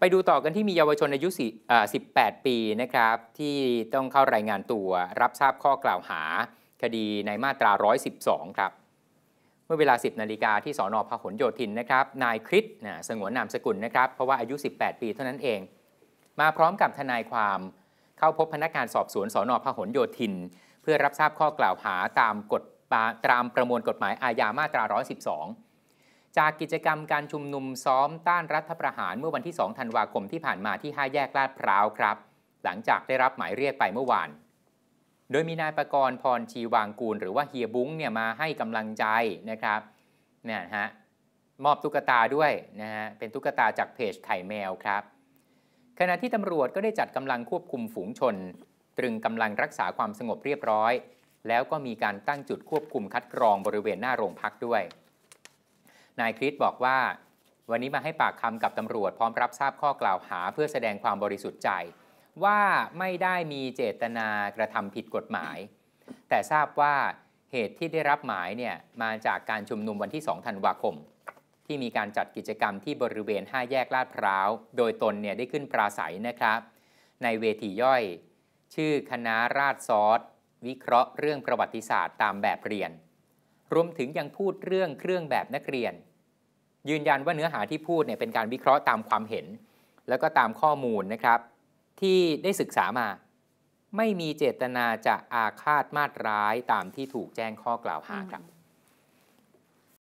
ไปดูต่อกันที่มีเยาวชนอายุ18 ปีนะครับ ที่ต้องเข้ารายงานตัวรับทราบข้อกล่าวหาคดีในมาตรา 112 ครับ เมื่อเวลา 10 นาฬิกาที่สอนอพหลโยธินนะครับนายคริสนะสงวนนามสกุลนะครับเพราะว่าอายุ 18 ปีเท่านั้นเอง มาพร้อมกับทนายความเข้าพบพนักงานสอบสวนสอนอพหลโยธิน เพื่อรับทราบข้อกล่าวหาตามกฎตามประมวลกฎหมายอาญามาตรา 112จากกิจกรรมการชุมนุมซ้อมต้านรัฐประหารเมื่อวันที่2ธันวาคมที่ผ่านมาที่5แยกลาดพร้าวครับ หลังจากได้รับหมายเรียกไปเมื่อวาน โดยมีนายประกรณ์พรชีวางกูลหรือว่าเฮียบุ้งเนี่ยมาให้กำลังใจนะครับเนี่ยฮะมอบตุ๊กตาด้วยนะฮะเป็นตุ๊กตาจากเพจไข่แมวครับ ขณะที่ตำรวจก็ได้จัดกำลังควบคุมฝูงชน ตรึงกำลังรักษาความสงบเรียบร้อย แล้วก็มีการตั้งจุดควบคุมคัดกรองบริเวณหน้าโรงพักด้วยนายคริสบอกว่าวันนี้มาให้ปากคำกับตำรวจพร้อมรับทราบข้อกล่าวหาเพื่อแสดงความบริสุทธิ์ใจ ว่าไม่ได้มีเจตนากระทำผิดกฎหมาย แต่ทราบว่าเหตุที่ได้รับหมายเนี่ยมาจากการชุมนุมวันที่2ธันวาคม ที่มีการจัดกิจกรรมที่บริเวณ 5 แยกลาดพร้าว โดยตนเนี่ยได้ขึ้นปราศัยนะครับ ในเวทีย่อย ชื่อคณะราชซอสวิเคราะห์เรื่องประวัติศาสตร์ ตามแบบเรียน รวมถึงยังพูดเรื่องเครื่องแบบนักเรียนยืนยันว่าเนื้อหาที่พูดเนี่ยเป็นการวิเคราะห์ตามความเห็น แล้วก็ตามข้อมูลนะครับ ที่ได้ศึกษามาไม่มีเจตนาจะอาฆาตมาตร้ายตามที่ถูกแจ้งข้อกล่าวหาครับ